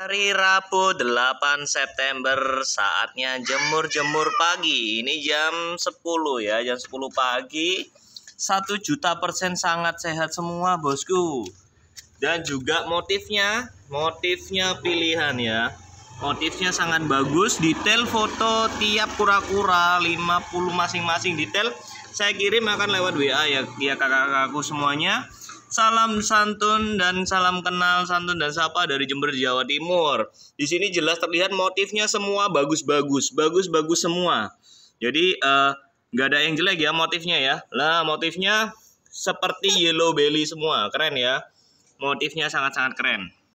Hari Rabu 8 September saatnya jemur-jemur pagi Ini jam 10 ya jam 10 pagi 1 juta persen sangat sehat semua bosku Dan juga motifnya Motifnya pilihan ya Motifnya sangat bagus Detail foto tiap kura-kura 50 masing-masing detail Saya kirim akan lewat WA ya, ya kakak-kakakku semuanya Salam santun dan salam kenal santun dan sapa dari Jember Jawa Timur. Di sini jelas terlihat motifnya semua bagus-bagus, bagus-bagus semua. Jadi eh, nggak uh, ada yang jelek ya motifnya ya. Lah motifnya seperti yellow belly semua, keren ya. Motifnya sangat-sangat keren.